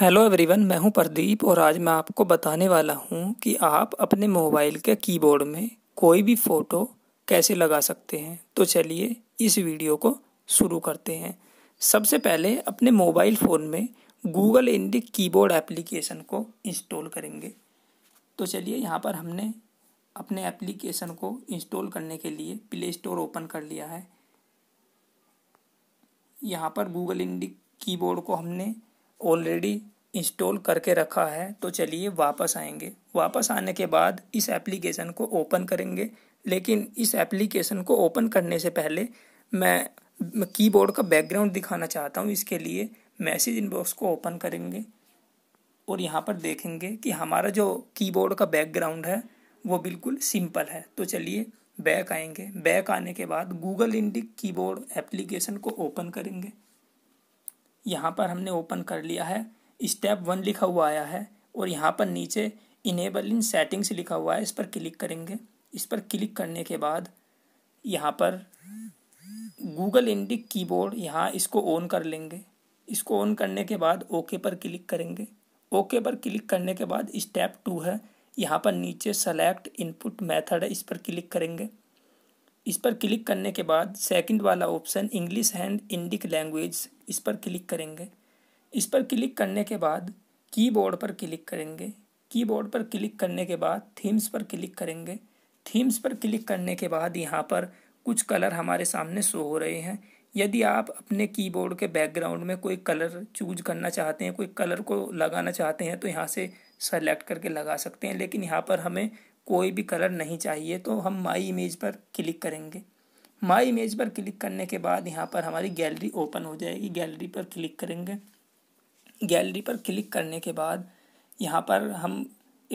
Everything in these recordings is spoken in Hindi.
हेलो एवरीवन मैं हूं प्रदीप और आज मैं आपको बताने वाला हूं कि आप अपने मोबाइल के कीबोर्ड में कोई भी फ़ोटो कैसे लगा सकते हैं तो चलिए इस वीडियो को शुरू करते हैं सबसे पहले अपने मोबाइल फ़ोन में गूगल इंडिक कीबोर्ड एप्लीकेशन को इंस्टॉल करेंगे तो चलिए यहाँ पर हमने अपने एप्लीकेशन को इंस्टॉल करने के लिए प्ले स्टोर ओपन कर लिया है यहाँ पर गूगल इंडिक कीबोर्ड को हमने ऑलरेडी इंस्टॉल करके रखा है तो चलिए वापस आएंगे वापस आने के बाद इस एप्लीकेशन को ओपन करेंगे लेकिन इस एप्लीकेशन को ओपन करने से पहले मैं कीबोर्ड का बैकग्राउंड दिखाना चाहता हूँ इसके लिए मैसेज इनबॉक्स को ओपन करेंगे और यहाँ पर देखेंगे कि हमारा जो कीबोर्ड का बैकग्राउंड है वो बिल्कुल सिंपल है तो चलिए बैक आएंगे बैक आने के बाद गूगल इंडिक कीबोर्ड एप्लीकेशन को ओपन करेंगे यहाँ पर हमने ओपन कर लिया है स्टेप वन लिखा हुआ आया है और यहाँ पर नीचे इनेबल इन सेटिंग्स लिखा हुआ है इस पर क्लिक करेंगे इस पर क्लिक करने के बाद यहाँ पर गूगल इंडिक कीबोर्ड यहाँ इसको ऑन कर लेंगे इसको ऑन करने के बाद ओके पर क्लिक करेंगे ओके पर क्लिक करने के बाद स्टेप टू है यहाँ पर नीचे सेलेक्ट इनपुट मेथड है इस पर क्लिक करेंगे इस पर क्लिक करने के बाद सेकंड वाला option English and Indic language इस पर क्लिक करेंगे इस पर क्लिक करने के बाद कीबोर्ड पर क्लिक करेंगे कीबोर्ड पर क्लिक करने के बाद थीम्स पर क्लिक करेंगे थीम्स पर क्लिक करने के बाद यहाँ पर कुछ कलर हमारे सामने शो हो रहे हैं यदि आप अपने कीबोर्ड के बैकग्राउंड में कोई कलर चूज करना चाहते हैं कोई कलर को लगाना चाहते हैं तो यहाँ से सेलेक्ट करके लगा सकते हैं लेकिन यहाँ पर हमें कोई भी कलर नहीं चाहिए तो हम माई इमेज पर क्लिक करेंगे माई इमेज पर क्लिक करने के बाद यहाँ पर हमारी गैलरी ओपन हो जाएगी गैलरी पर क्लिक करेंगे गैलरी पर क्लिक करने के बाद यहाँ पर हम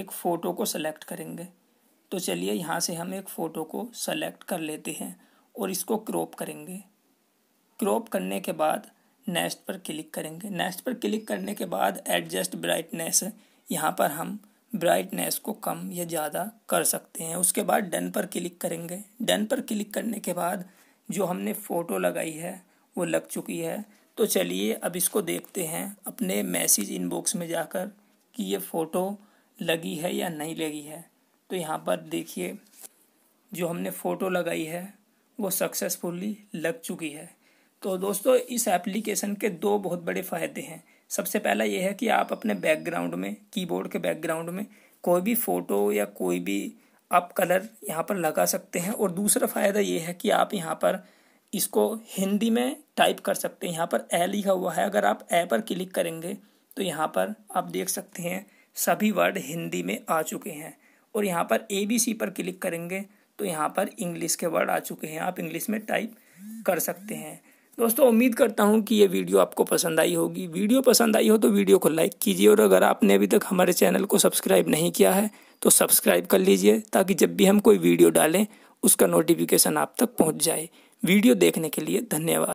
एक फ़ोटो को सेलेक्ट करेंगे तो चलिए यहाँ से हम एक फ़ोटो को सेलेक्ट कर लेते हैं और इसको क्रॉप करेंगे क्रॉप करने के बाद नेक्स्ट पर क्लिक करेंगे नेक्स्ट पर क्लिक करने के बाद एडजस्ट ब्राइटनेस यहाँ पर हम ब्राइटनेस को कम या ज़्यादा कर सकते हैं उसके बाद डन पर क्लिक करेंगे डन पर क्लिक करने के बाद जो हमने फ़ोटो लगाई है वो लग चुकी है तो चलिए अब इसको देखते हैं अपने मैसेज इनबॉक्स में जाकर कि ये फ़ोटो लगी है या नहीं लगी है तो यहाँ पर देखिए जो हमने फ़ोटो लगाई है वो सक्सेसफुली लग चुकी है तो दोस्तों इस एप्लीकेशन के दो बहुत बड़े फ़ायदे हैं सबसे पहला ये है कि आप अपने बैकग्राउंड में कीबोर्ड के बैकग्राउंड में कोई भी फ़ोटो या कोई भी आप कलर यहाँ पर लगा सकते हैं और दूसरा फ़ायदा ये है कि आप यहाँ पर इसको हिंदी में टाइप कर सकते हैं यहाँ पर ए लिखा हुआ है अगर आप ए पर क्लिक करेंगे तो यहाँ पर आप देख सकते हैं सभी वर्ड हिंदी में आ चुके हैं और यहाँ पर ए बी सी पर क्लिक करेंगे तो यहाँ पर इंग्लिश के वर्ड आ चुके हैं आप इंग्लिश में टाइप कर सकते हैं दोस्तों उम्मीद करता हूँ कि ये वीडियो आपको पसंद आई होगी वीडियो पसंद आई हो तो वीडियो को लाइक कीजिए और अगर आपने अभी तक हमारे चैनल को सब्सक्राइब नहीं किया है तो सब्सक्राइब कर लीजिए ताकि जब भी हम कोई वीडियो डालें उसका नोटिफिकेशन आप तक पहुँच जाए वीडियो देखने के लिए धन्यवाद